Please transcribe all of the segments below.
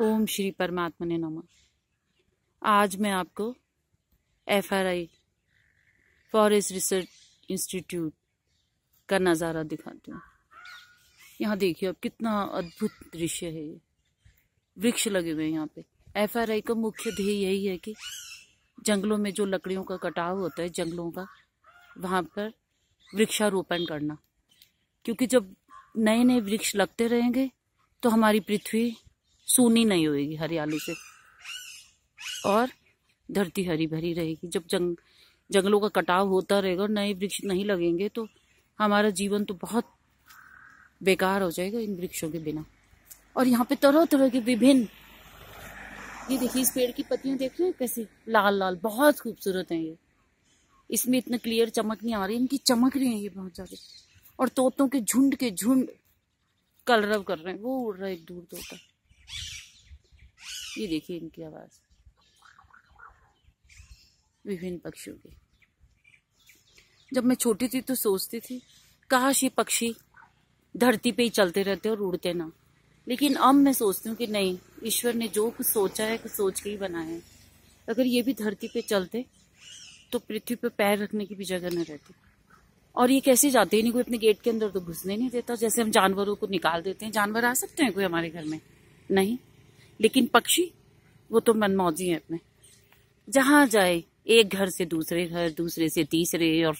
ओम श्री परमात्मा ने नमः आज मैं आपको F R I forest research institute का नज़ारा दिखाती हूँ यहाँ देखिए अब कितना अद्भुत दृश्य है ये वृक्ष लगे हुए हैं यहाँ पे एफ आर आई का मुख्य ध्येय यही है कि जंगलों में जो लकड़ियों का कटाव होता है जंगलों का वहाँ पर वृक्षारोपण करना क्योंकि जब नए नए वृक्ष लगते रहेंगे तो हमारी पृथ्वी सूनी नहीं होगी हरियाली से और धरती हरी भरी रहेगी जब जंग जंगलों का कटाव होता रहेगा और नए वृक्ष नहीं लगेंगे तो हमारा जीवन तो बहुत बेकार हो जाएगा इन वृक्षों के बिना और यहाँ पे तरह तरह के विभिन्न ये देखिए इस पेड़ की पत्तियां देख रहे हैं कैसे लाल लाल बहुत खूबसूरत हैं ये इसमें इतना क्लियर चमक नहीं आ रही इनकी चमक रही है ये बहुत ज्यादा और तोतों के झुंड के झुंड कलरव कर रहे हैं वो उड़ रहा है एक दूर दूर तक ये देखिए इनकी आवाज़ विभिन्न पक्षियों की जब मैं छोटी थी तो सोचती थी काश ये पक्षी धरती पे ही चलते रहते और उड़ते ना लेकिन अब मैं सोचती हूँ कि नहीं ईश्वर ने जो कुछ सोचा है कुछ सोच के ही बनाया है अगर ये भी धरती पे चलते तो पृथ्वी पे पैर रखने की भी जगह न रहती और ये कैसे जाते ही नहीं कोई अपने गेट के अंदर तो घुसने नहीं देता जैसे हम जानवरों को निकाल देते हैं जानवर आ सकते हैं कोई हमारे घर में नहीं लेकिन पक्षी वो तो मनमौजी है अपने जहां जाए एक घर से दूसरे घर दूसरे से तीसरे और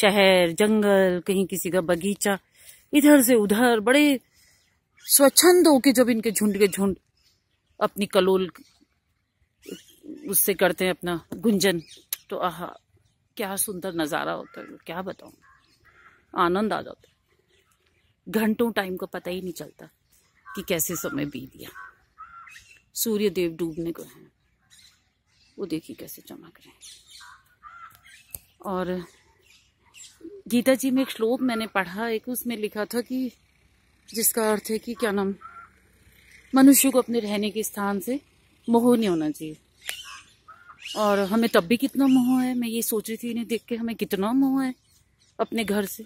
शहर जंगल कहीं किसी का बगीचा इधर से उधर बड़े स्वच्छंद होके जब इनके झुंड के झुंड अपनी कलोल उससे करते हैं अपना गुंजन तो आह क्या सुंदर नज़ारा होता है क्या बताऊँ आनंद आ जाता है घंटों टाइम को पता ही नहीं चलता कि कैसे समय बीत गया सूर्यदेव डूबने को हैं वो देखिए कैसे चमक रहे हैं और गीता जी में एक श्लोक मैंने पढ़ा एक उसमें लिखा था कि जिसका अर्थ है कि क्या नाम मनुष्य को अपने रहने के स्थान से मोह नहीं होना चाहिए और हमें तब भी कितना मोह है मैं ये सोच रही थी इन्हें देख के हमें कितना मोह है अपने घर से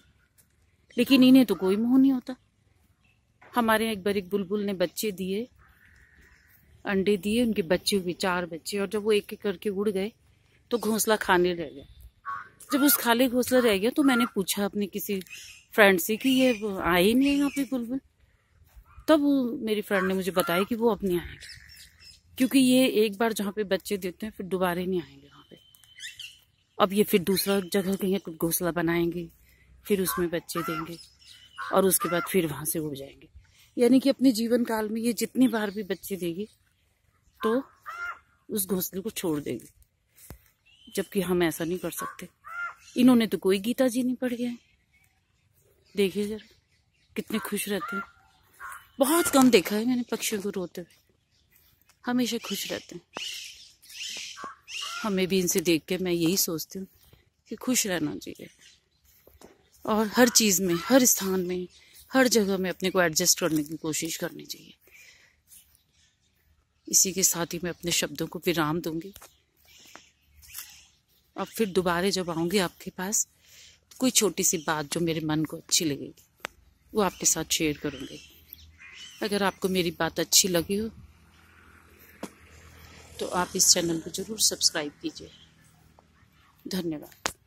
लेकिन इन्हें तो कोई मोह नहीं होता हमारे एक बार एक बुलबुल ने बच्चे दिए अंडे दिए उनके बच्चे हुए चार बच्चे और जब वो एक एक करके उड़ गए तो घोंसला खाने रह गया जब उस खाली घोंसला रह गया तो मैंने पूछा अपने किसी फ्रेंड से कि ये आए ही नहीं है यहाँ पे बुलबुल तब मेरी फ्रेंड ने मुझे बताया कि वो अब नहीं आएंगे क्योंकि ये एक बार जहाँ पे बच्चे देते हैं फिर दोबारा नहीं आएंगे वहाँ पे अब ये फिर दूसरा जगह कहीं कुछ घोंसला बनाएंगे फिर उसमें बच्चे देंगे और उसके बाद फिर वहाँ से उड़ जाएंगे यानी कि अपने जीवन काल में ये जितनी बार भी बच्चे देगी तो उस घोंसले को छोड़ देंगे जबकि हम ऐसा नहीं कर सकते इन्होंने तो कोई गीता जी नहीं पढ़ी है देखिए जरा कितने खुश रहते हैं बहुत कम देखा है मैंने पक्षियों को रोते हुए हमेशा खुश रहते हैं हमें भी इनसे देख के मैं यही सोचती हूँ कि खुश रहना चाहिए और हर चीज़ में हर स्थान में हर जगह में अपने को एडजस्ट करने की कोशिश करनी चाहिए इसी के साथ ही मैं अपने शब्दों को विराम दूंगी अब फिर दोबारा जब आऊँगी आपके पास कोई छोटी सी बात जो मेरे मन को अच्छी लगेगी वो आपके साथ शेयर करूँगी अगर आपको मेरी बात अच्छी लगी हो तो आप इस चैनल को ज़रूर सब्सक्राइब कीजिए धन्यवाद